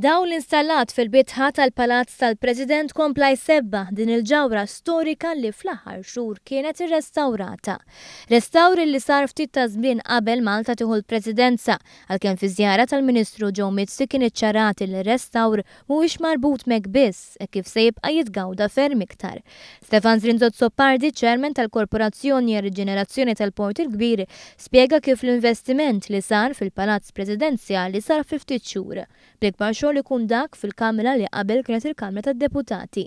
Daw l-installat fil-bitħa tal-Palazz tal-President kompla jsebba din il-ġawra storika li fl-aħħar xhur kienet irrestawrata. Restawri li sar ftit ta' żmien qabel Malta tieħu l-Presidenza għalkemm fi żjara tal-Ministru Joe Mizzi kien iċċarati li restawr mhuwiex marbut mek biss e kif se jibqa' jitgawda ferm iktar. Stefan Zrinzot Soppardi, ċermen tal-Korporazzjoni e Reġenerazzjoni tal-Port il-Kbir, spjega kif l-investiment li sar fil-Palazz Presidenzjali sar 50 xhur xogħol ikun dak fil-Kamra li qabel kienet il-Kamra tad-Deputati.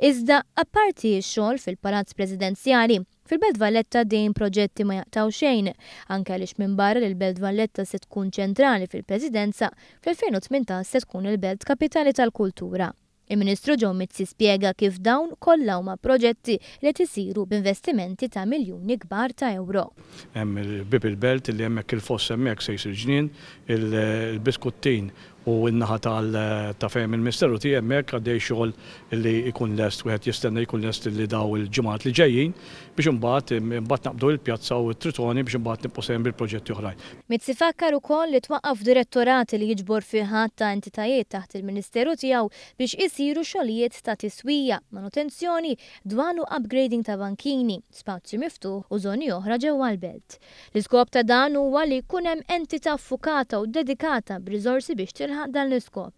Iżda apparti x-xogħol fil-Palazz Presidenzjali, Fil-Belt Valletta dejjem proġetti ma jaqtaw xejn, anke għaliex minn barra li l-Belt Valletta se tkun ċentrali fil-Presidenza, fil-2018 se tkun il-Belt Kapitali tal-Kultura. Il-Ministru ġo Mizzi spiega kif dawn kollha huma proġetti li tisiru b'investimenti ta' miljuni kbar ta' euro. Hemm il-Bib il-Belt li hemmhekk il-foss hemmhekk se jsir ġnien, il-biskuttin u n-naħa eh, ta' fejm il misteru ti jemmek għaddej xogħol li jkun lest, u għed jistenna jkun lest li daw il-ġemat li ġejjin biex imbagħad mbaħt naqbdu il pjazza u t-tritoni biex imbagħad nipposem bil-proġetti oħrajn. Mitzifakkar ukoll li twaqqaf direttorat li jiġbor fiħat ta' entitajiet taħt il-Ministeru tiegħu biex isiru xogħlijiet ta' tiswija, manutenzjoni, dwanu upgrading ta' bankini, spazju miftu u żoni oħra ġewwa l-belt. L-iskop ta' dan huwa li jkun hemm entità affukata u dedikata b'rizorsi biex jilħaq dan l-iskop.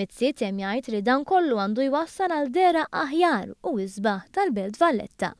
Mitzit hemm jgħid li dan kollu għandu jwassal għal dera aħjar u isbaħ tal-Belt Valletta.